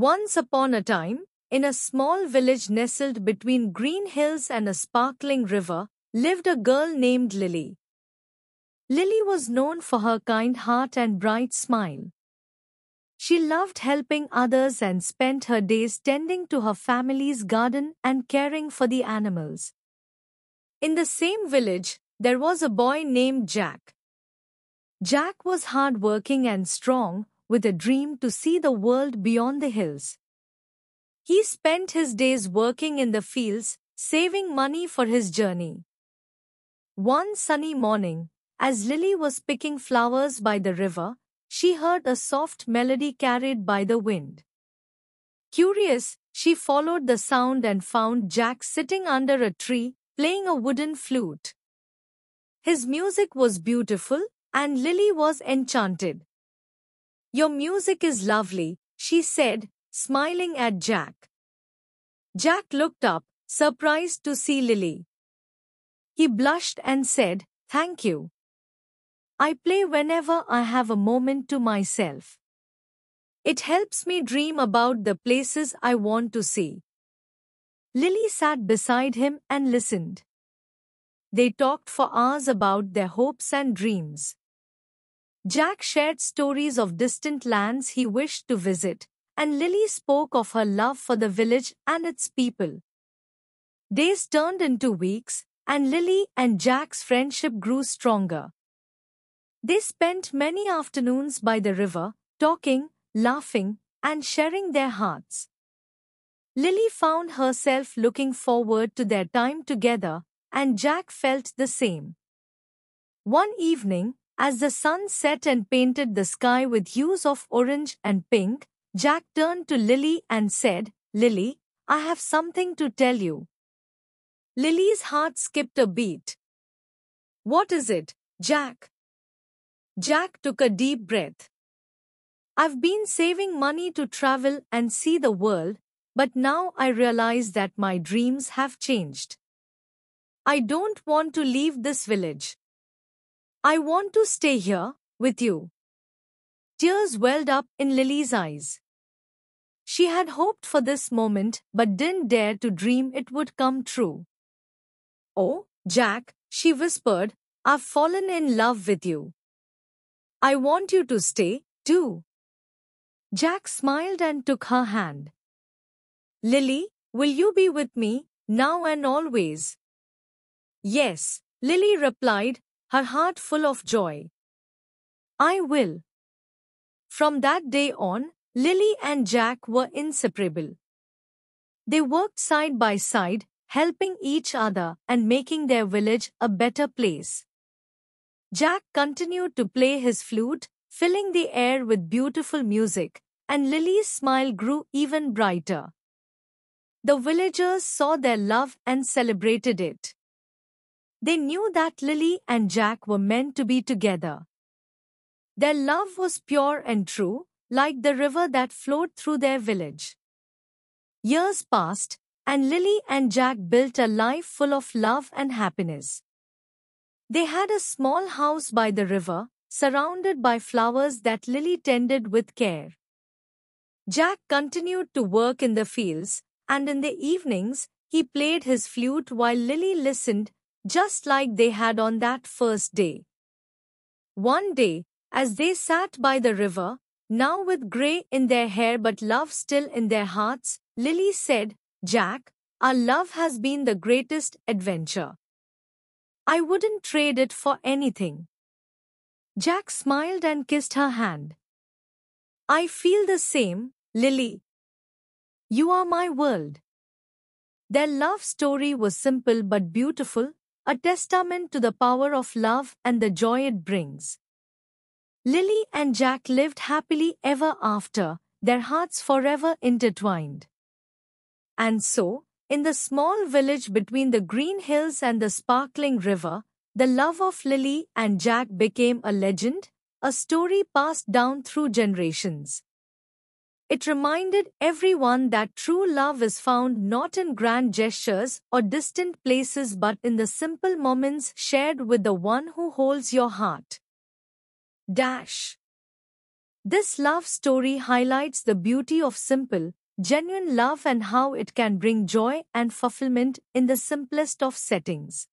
Once upon a time, in a small village nestled between green hills and a sparkling river, lived a girl named Lily. Lily was known for her kind heart and bright smile. She loved helping others and spent her days tending to her family's garden and caring for the animals. In the same village, there was a boy named Jack. Jack was hardworking and strong, with a dream to see the world beyond the hills. He spent his days working in the fields, saving money for his journey. One sunny morning, as Lily was picking flowers by the river, she heard a soft melody carried by the wind. Curious, she followed the sound and found Jack sitting under a tree, playing a wooden flute. His music was beautiful, and Lily was enchanted. Your music is lovely, she said, smiling at Jack. Jack looked up, surprised to see Lily. He blushed and said, Thank you. I play whenever I have a moment to myself. It helps me dream about the places I want to see. Lily sat beside him and listened. They talked for hours about their hopes and dreams. Jack shared stories of distant lands he wished to visit, and Lily spoke of her love for the village and its people. Days turned into weeks, and Lily and Jack's friendship grew stronger. They spent many afternoons by the river, talking, laughing, and sharing their hearts. Lily found herself looking forward to their time together, and Jack felt the same. One evening, as the sun set and painted the sky with hues of orange and pink, Jack turned to Lily and said, Lily, I have something to tell you. Lily's heart skipped a beat. What is it, Jack? Jack took a deep breath. I've been saving money to travel and see the world, but now I realize that my dreams have changed. I don't want to leave this village. I want to stay here, with you. Tears welled up in Lily's eyes. She had hoped for this moment but didn't dare to dream it would come true. Oh, Jack, she whispered, I've fallen in love with you. I want you to stay, too. Jack smiled and took her hand. Lily, will you be with me, now and always? Yes, Lily replied, her heart full of joy. I will. From that day on, Lily and Jack were inseparable. They worked side by side, helping each other and making their village a better place. Jack continued to play his flute, filling the air with beautiful music, and Lily's smile grew even brighter. The villagers saw their love and celebrated it. They knew that Lily and Jack were meant to be together. Their love was pure and true, like the river that flowed through their village. Years passed, and Lily and Jack built a life full of love and happiness. They had a small house by the river, surrounded by flowers that Lily tended with care. Jack continued to work in the fields, and in the evenings, he played his flute while Lily listened, just like they had on that first day. One day, as they sat by the river, now with grey in their hair but love still in their hearts, Lily said, Jack, our love has been the greatest adventure. I wouldn't trade it for anything. Jack smiled and kissed her hand. I feel the same, Lily. You are my world. Their love story was simple but beautiful, a testament to the power of love and the joy it brings. Lily and Jack lived happily ever after, their hearts forever intertwined. And so, in the small village between the green hills and the sparkling river, the love of Lily and Jack became a legend, a story passed down through generations. It reminded everyone that true love is found not in grand gestures or distant places but in the simple moments shared with the one who holds your heart. Dash. This love story highlights the beauty of simple, genuine love and how it can bring joy and fulfillment in the simplest of settings.